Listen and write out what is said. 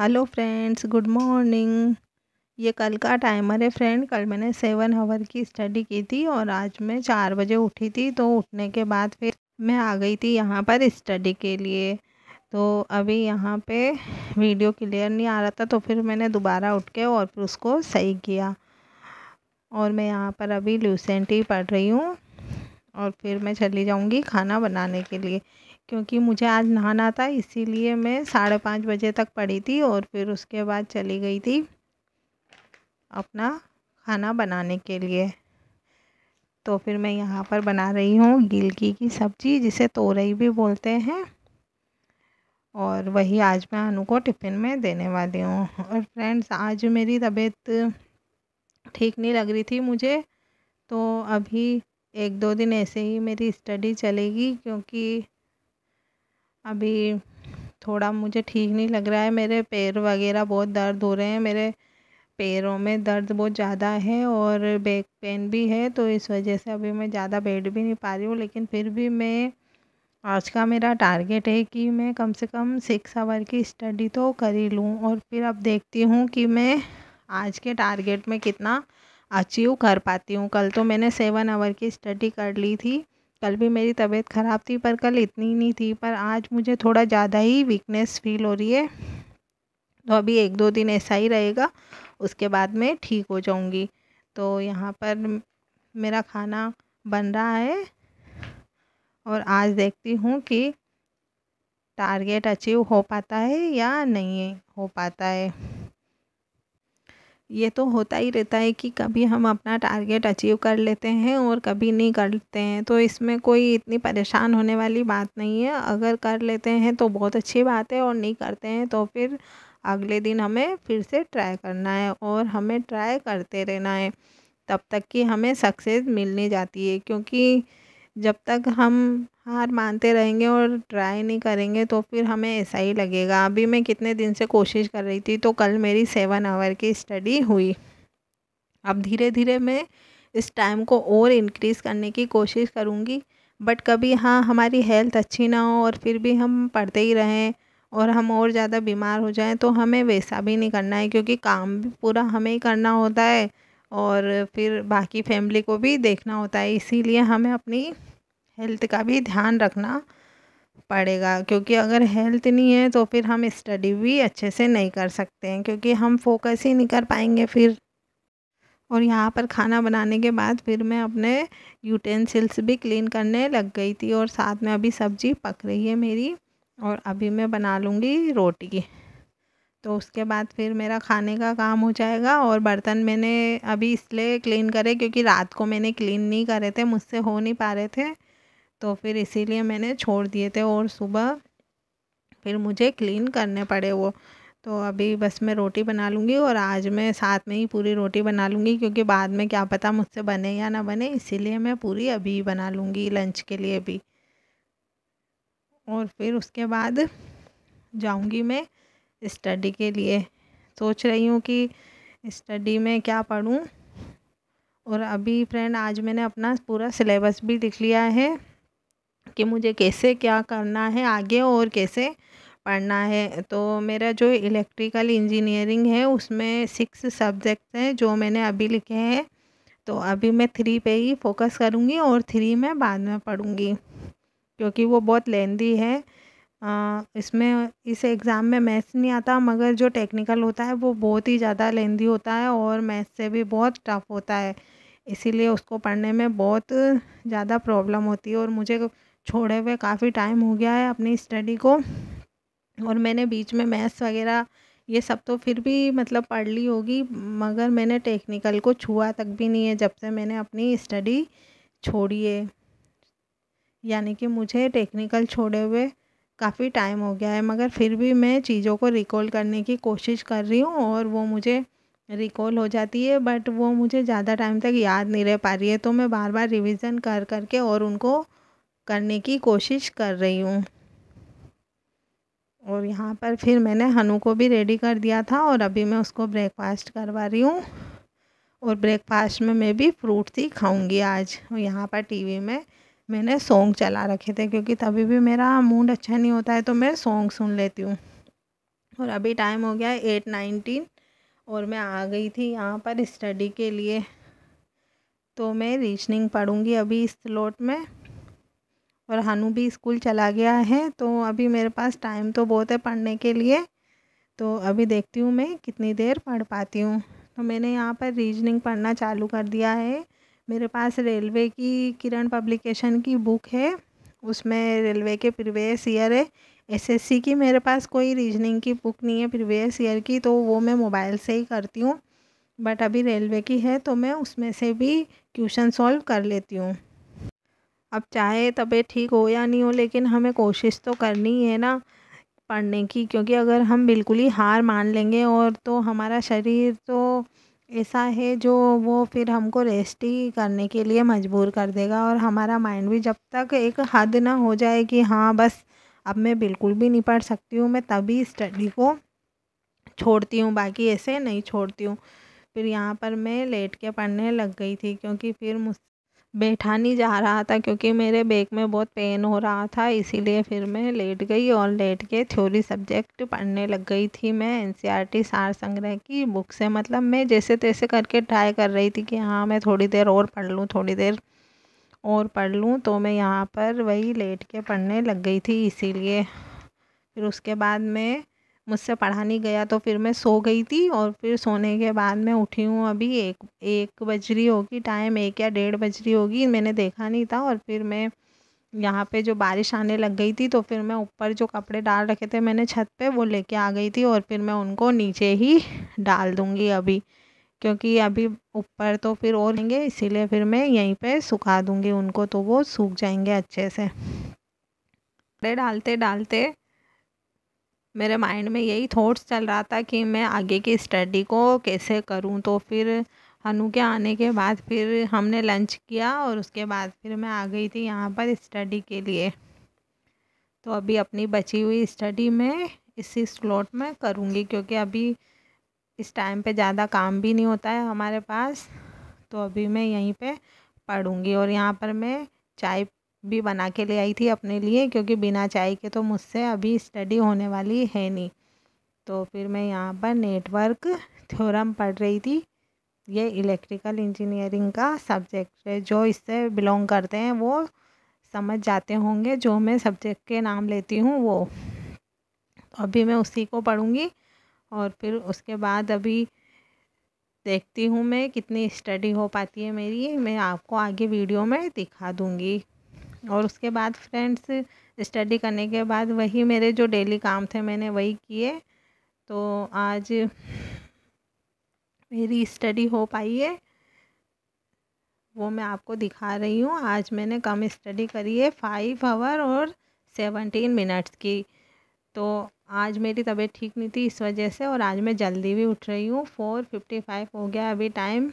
hello friends good morning ये कल का टाइमर है फ्रेंड कल मैंने सेवन आवर की स्टडी की थी और आज मैं चार बजे उठी थी तो उठने के बाद फिर मैं आ गई थी यहाँ पर स्टडी के लिए तो अभी यहाँ पे वीडियो क्लियर नहीं आ रहा था तो फिर मैंने दोबारा उठ के और फिर उसको सही किया और मैं यहाँ पर अभी लूसेंट ही पढ़ रही हूँ और फिर मैं चली जाऊँगी खाना बनाने के लिए क्योंकि मुझे आज नहाना था इसीलिए मैं साढ़े पाँच बजे तक पड़ी थी और फिर उसके बाद चली गई थी अपना खाना बनाने के लिए तो फिर मैं यहाँ पर बना रही हूँ गिलकी की सब्ज़ी जिसे तोरई भी बोलते हैं और वही आज मैं अनु को टिफ़िन में देने वाली हूँ और फ्रेंड्स आज मेरी तबीयत ठीक नहीं लग रही थी मुझे तो अभी एक दो दिन ऐसे ही मेरी स्टडी चलेगी क्योंकि अभी थोड़ा मुझे ठीक नहीं लग रहा है मेरे पैर वगैरह बहुत दर्द हो रहे हैं मेरे पैरों में दर्द बहुत ज़्यादा है और बैक पेन भी है तो इस वजह से अभी मैं ज़्यादा बैठ भी नहीं पा रही हूँ लेकिन फिर भी मैं आज का मेरा टारगेट है कि मैं कम से कम सिक्स आवर की स्टडी तो कर ही लूँ और फिर अब देखती हूँ कि मैं आज के टारगेट में कितना अचीव कर पाती हूँ कल तो मैंने सेवन आवर की स्टडी कर ली थी कल भी मेरी तबीयत ख़राब थी पर कल इतनी नहीं थी पर आज मुझे थोड़ा ज़्यादा ही वीकनेस फील हो रही है तो अभी एक दो दिन ऐसा ही रहेगा उसके बाद मैं ठीक हो जाऊँगी तो यहाँ पर मेरा खाना बन रहा है और आज देखती हूँ कि टारगेट अचीव हो पाता है या नहीं हो पाता है ये तो होता ही रहता है कि कभी हम अपना टारगेट अचीव कर लेते हैं और कभी नहीं करते हैं तो इसमें कोई इतनी परेशान होने वाली बात नहीं है अगर कर लेते हैं तो बहुत अच्छी बात है और नहीं करते हैं तो फिर अगले दिन हमें फिर से ट्राई करना है और हमें ट्राई करते रहना है तब तक कि हमें सक्सेस मिलने जाती है क्योंकि जब तक हम हार मानते रहेंगे और ट्राई नहीं करेंगे तो फिर हमें ऐसा ही लगेगा अभी मैं कितने दिन से कोशिश कर रही थी तो कल मेरी सेवन आवर की स्टडी हुई अब धीरे धीरे मैं इस टाइम को और इनक्रीज़ करने की कोशिश करूँगी बट कभी हाँ हमारी हेल्थ अच्छी ना हो और फिर भी हम पढ़ते ही रहें और हम और ज़्यादा बीमार हो जाएं तो हमें वैसा भी नहीं करना है क्योंकि काम भी पूरा हमें ही करना होता है और फिर बाकी फैमिली को भी देखना होता है इसीलिए हमें अपनी हेल्थ का भी ध्यान रखना पड़ेगा क्योंकि अगर हेल्थ नहीं है तो फिर हम स्टडी भी अच्छे से नहीं कर सकते हैं क्योंकि हम फोकस ही नहीं कर पाएंगे फिर और यहाँ पर खाना बनाने के बाद फिर मैं अपने यूटेंसिल्स भी क्लीन करने लग गई थी और साथ में अभी सब्ज़ी पक रही है मेरी और अभी मैं बना लूँगी रोटी तो उसके बाद फिर मेरा खाने का काम हो जाएगा और बर्तन मैंने अभी इसलिए क्लीन करे क्योंकि रात को मैंने क्लीन नहीं करे थे मुझसे हो नहीं पा रहे थे तो फिर इसीलिए मैंने छोड़ दिए थे और सुबह फिर मुझे क्लीन करने पड़े वो तो अभी बस मैं रोटी बना लूँगी और आज मैं साथ में ही पूरी रोटी बना लूँगी क्योंकि बाद में क्या पता मुझसे बने या ना बने इसीलिए मैं पूरी अभी बना लूँगी लंच के लिए भी और फिर उसके बाद जाऊँगी मैं स्टडी के लिए सोच रही हूँ कि स्टडी में क्या पढूं और अभी फ्रेंड आज मैंने अपना पूरा सिलेबस भी लिख लिया है कि मुझे कैसे क्या करना है आगे और कैसे पढ़ना है तो मेरा जो इलेक्ट्रिकल इंजीनियरिंग है उसमें सिक्स सब्जेक्ट्स हैं जो मैंने अभी लिखे हैं तो अभी मैं थ्री पे ही फोकस करूँगी और थ्री मैं बाद में पढ़ूँगी क्योंकि वो बहुत लेंदी है इसमें इस एग्ज़ाम में मैथ्स नहीं आता मगर जो टेक्निकल होता है वो बहुत ही ज़्यादा लेंदी होता है और मैथ्स से भी बहुत टफ़ होता है इसीलिए उसको पढ़ने में बहुत ज़्यादा प्रॉब्लम होती है और मुझे छोड़े हुए काफ़ी टाइम हो गया है अपनी स्टडी को और मैंने बीच में मैथ्स वगैरह ये सब तो फिर भी मतलब पढ़ ली होगी मगर मैंने टेक्निकल को छुआ तक भी नहीं है जब से मैंने अपनी स्टडी छोड़ी है यानी कि मुझे टेक्निकल छोड़े हुए काफ़ी टाइम हो गया है मगर फिर भी मैं चीज़ों को रिकॉल करने की कोशिश कर रही हूँ और वो मुझे रिकॉल हो जाती है बट वो मुझे ज़्यादा टाइम तक याद नहीं रह पा रही है तो मैं बार बार रिविज़न कर करके और उनको करने की कोशिश कर रही हूँ और यहाँ पर फिर मैंने हनु को भी रेडी कर दिया था और अभी मैं उसको ब्रेकफास्ट करवा रही हूँ और ब्रेकफास्ट में मैं भी फ्रूट्स ही खाऊँगी आज और यहाँ पर टीवी में मैंने सॉन्ग चला रखे थे क्योंकि तभी भी मेरा मूड अच्छा नहीं होता है तो मैं सॉन्ग सुन लेती हूँ और अभी टाइम हो गया है एट नाइनटीन और मैं आ गई थी यहाँ पर स्टडी के लिए तो मैं रीजनिंग पढ़ूँगी अभी इस स्लॉट में और हनु भी स्कूल चला गया है तो अभी मेरे पास टाइम तो बहुत है पढ़ने के लिए तो अभी देखती हूँ मैं कितनी देर पढ़ पाती हूँ तो मैंने यहाँ पर रीजनिंग पढ़ना चालू कर दिया है मेरे पास रेलवे की किरण पब्लिकेशन की बुक है उसमें रेलवे के प्रीवियस ईयर है एसएससी की मेरे पास कोई रीजनिंग की बुक नहीं है प्रीवियस ईयर की तो वो मैं मोबाइल से ही करती हूँ बट अभी रेलवे की है तो मैं उसमें से भी क्वेश्चन सॉल्व कर लेती हूँ अब चाहे तबीयत ठीक हो या नहीं हो लेकिन हमें कोशिश तो करनी है ना पढ़ने की क्योंकि अगर हम बिल्कुल ही हार मान लेंगे और तो हमारा शरीर तो ऐसा है जो वो फिर हमको रेस्ट ही करने के लिए मजबूर कर देगा और हमारा माइंड भी जब तक एक हद ना हो जाए कि हाँ बस अब मैं बिल्कुल भी नहीं पढ़ सकती हूँ मैं तभी स्टडी को छोड़ती हूँ बाकी ऐसे नहीं छोड़ती हूँ फिर यहाँ पर मैं लेट के पढ़ने लग गई थी क्योंकि फिर मुझ बैठा नहीं जा रहा था क्योंकि मेरे बैक में बहुत पेन हो रहा था इसीलिए फिर मैं लेट गई और लेट के थ्योरी सब्जेक्ट पढ़ने लग गई थी मैं एन सी आर टी सार संग्रह की बुक से मतलब मैं जैसे तैसे करके ट्राई कर रही थी कि हाँ मैं थोड़ी देर और पढ़ लूँ थोड़ी देर और पढ़ लूँ तो मैं यहाँ पर वही लेट के पढ़ने लग गई थी इसीलिए फिर उसके बाद मैं मुझसे पढ़ा नहीं गया तो फिर मैं सो गई थी और फिर सोने के बाद मैं उठी हूँ अभी एक एक बज रही होगी टाइम एक या डेढ़ बज रही होगी मैंने देखा नहीं था और फिर मैं यहाँ पे जो बारिश आने लग गई थी तो फिर मैं ऊपर जो कपड़े डाल रखे थे मैंने छत पे वो लेके आ गई थी और फिर मैं उनको नीचे ही डाल दूँगी अभी क्योंकि अभी ऊपर तो फिर और लेंगे इसीलिए फिर मैं यहीं पे सुखा दूँगी उनको तो वो सूख जाएंगे अच्छे से कपड़े डालते डालते मेरे माइंड में यही थॉट्स चल रहा था कि मैं आगे की स्टडी को कैसे करूँ तो फिर अनु के आने के बाद फिर हमने लंच किया और उसके बाद फिर मैं आ गई थी यहाँ पर स्टडी के लिए तो अभी अपनी बची हुई स्टडी में इसी स्लॉट में करूँगी क्योंकि अभी इस टाइम पे ज़्यादा काम भी नहीं होता है हमारे पास तो अभी मैं यहीं पे पढ़ूँगी और यहाँ पर मैं चाय भी बना के ले आई थी अपने लिए क्योंकि बिना चाय के तो मुझसे अभी स्टडी होने वाली है नहीं तो फिर मैं यहाँ पर नेटवर्क थ्योरम पढ़ रही थी ये इलेक्ट्रिकल इंजीनियरिंग का सब्जेक्ट है जो इससे बिलोंग करते हैं वो समझ जाते होंगे जो मैं सब्जेक्ट के नाम लेती हूँ वो तो अभी मैं उसी को पढ़ूँगी और फिर उसके बाद अभी देखती हूँ मैं कितनी स्टडी हो पाती है मेरी मैं आपको आगे वीडियो में दिखा दूँगी और उसके बाद फ्रेंड्स स्टडी करने के बाद वही मेरे जो डेली काम थे मैंने वही किए तो आज मेरी स्टडी हो पाई है वो मैं आपको दिखा रही हूँ आज मैंने कम स्टडी करी है फाइव आवर और सेवनटीन मिनट्स की तो आज मेरी तबीयत ठीक नहीं थी इस वजह से और आज मैं जल्दी भी उठ रही हूँ फोर फिफ्टी फाइव हो गया अभी टाइम